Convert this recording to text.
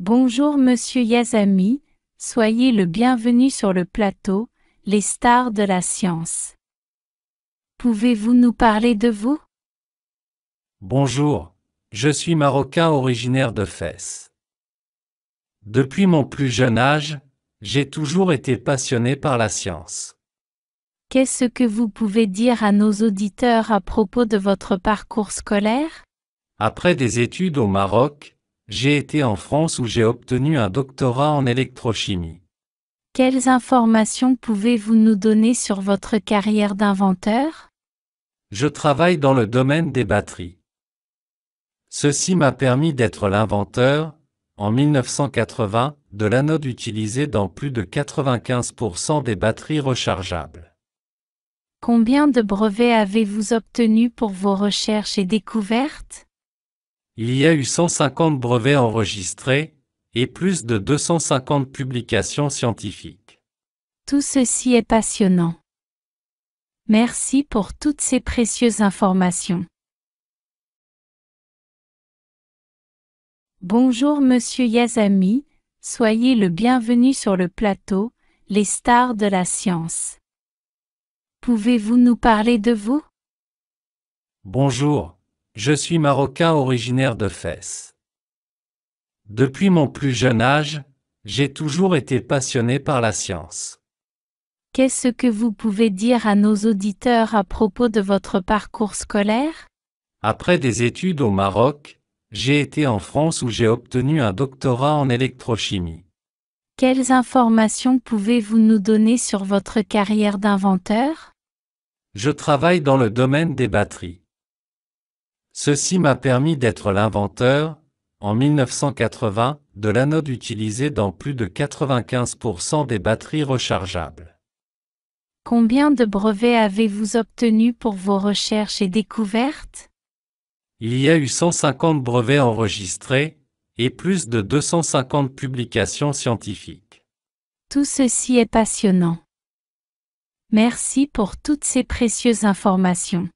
Bonjour Monsieur Yazami, soyez le bienvenu sur le plateau, les stars de la science. Pouvez-vous nous parler de vous Bonjour, je suis marocain originaire de Fès. Depuis mon plus jeune âge, j'ai toujours été passionné par la science. Qu'est-ce que vous pouvez dire à nos auditeurs à propos de votre parcours scolaire Après des études au Maroc, j'ai été en France où j'ai obtenu un doctorat en électrochimie. Quelles informations pouvez-vous nous donner sur votre carrière d'inventeur Je travaille dans le domaine des batteries. Ceci m'a permis d'être l'inventeur, en 1980, de l'anode utilisée dans plus de 95% des batteries rechargeables. Combien de brevets avez-vous obtenu pour vos recherches et découvertes il y a eu 150 brevets enregistrés, et plus de 250 publications scientifiques. Tout ceci est passionnant. Merci pour toutes ces précieuses informations. Bonjour Monsieur Yazami, soyez le bienvenu sur le plateau, les stars de la science. Pouvez-vous nous parler de vous Bonjour, je suis marocain originaire de Fès. Depuis mon plus jeune âge, j'ai toujours été passionné par la science. Qu'est-ce que vous pouvez dire à nos auditeurs à propos de votre parcours scolaire Après des études au Maroc, j'ai été en France où j'ai obtenu un doctorat en électrochimie. Quelles informations pouvez-vous nous donner sur votre carrière d'inventeur Je travaille dans le domaine des batteries. Ceci m'a permis d'être l'inventeur, en 1980, de l'anode utilisée dans plus de 95% des batteries rechargeables. Combien de brevets avez-vous obtenus pour vos recherches et découvertes Il y a eu 150 brevets enregistrés et plus de 250 publications scientifiques. Tout ceci est passionnant. Merci pour toutes ces précieuses informations.